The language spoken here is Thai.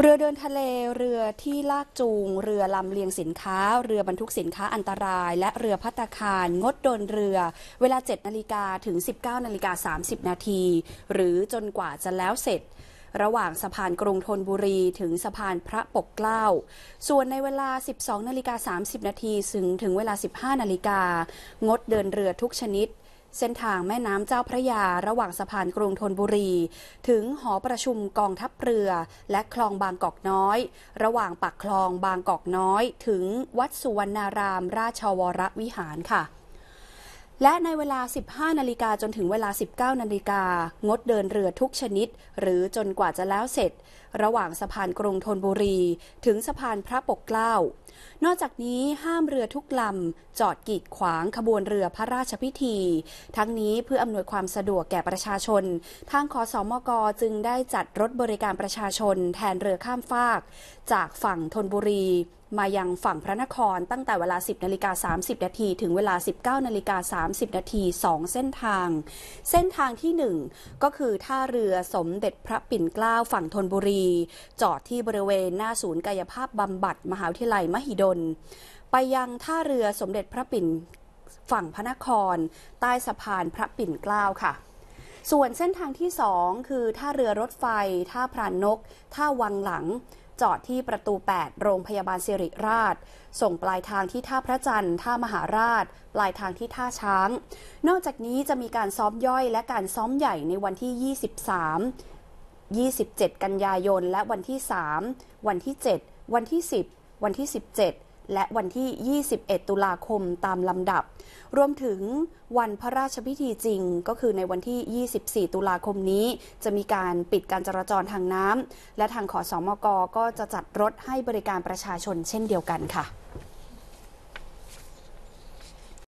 เรือเดินทะเล เรือที่ลากจูง เรือลำเลียงสินค้า เรือบรรทุกสินค้าอันตราย และเรือพัตคาร งดเดินเรือเวลา7นาฬิกาถึง19นาฬิกา30นาทีหรือจนกว่าจะแล้วเสร็จ ระหว่างสะพานกรุงธนบุรีถึงสะพานพระปกเกล้า ส่วนในเวลา 12นาฬิกา30นาทีถึงถึงเวลา 15นาฬิกางดเดินเรือทุกชนิดเส้นทางแม่น้ำเจ้าพระยาระหว่างสะพานกรุงธนบุรี ถึงหอประชุมกองทัพเรือและคลองบางกอกน้อย ระหว่างปากคลองบางกอกน้อย ถึงวัดสุวรรณารามราชวรวิหารค่ะและในเวลา 15 นาฬิกาจนถึงเวลา 19 นาฬิกางดเดินเรือทุกชนิด หรือจนกว่าจะแล้วเสร็จ ระหว่างสะพานกรุงธนบุรี ถึงสะพานพระปกเกล้า นอกจากนี้ห้ามเรือทุกลำ จอดกีดขวางขบวนเรือพระราชพิธี ทั้งนี้เพื่ออำนวยความสะดวกแก่ประชาชน ทางขอสอมก จึงได้จัดรถบริการประชาชน แทนเรือข้ามฟาก จากฝั่งธนบุรีมายังฝั่งพระนครตั้งแต่เวลา 10 นาฬิกา30 นาทีถึงเวลา 19 นาฬิกา 30 นาที2เส้นทาง เส้นทางที่ 1 ก็คือท่าเรือสมเด็จพระปิ่นเกล้า ฝั่งธนบุรีจอดที่บริเวณ หน้าศูนย์กายภาพบำบัด มหาวิทยาลัยมหิดล ไปยังท่าเรือสมเด็จพระปิ่นฝั่งพระนคร ใต้สะพานพระปิ่นเกล้าค่ะ ส่วนเส้นทางที่ 2 คือท่าเรือรถไฟ ท่าพรานนก ท่าวังหลังจอดที่ประตู 8 โรงพยาบาลสิริราช ส่งปลายทางที่ท่าพระจันทร์ท่ามหาราช ปลายทางที่ท่าช้าง นอกจากนี้จะมีการซ้อมย่อยและการซ้อมใหญ่ในวันที่ 23 27 กันยายนและวันที่ 3 วันที่ 7 วันที่ 10 วันที่ 17และวันที่ 21 ตุลาคมตามลำดับ รวมถึงวันพระราชพิธีจริงก็คือในวันที่ 24 ตุลาคมนี้ จะมีการปิดการจราจรทางน้ำและทางขอสอมกก็จะจัดรถให้บริการประชาชนเช่นเดียวกันค่ะ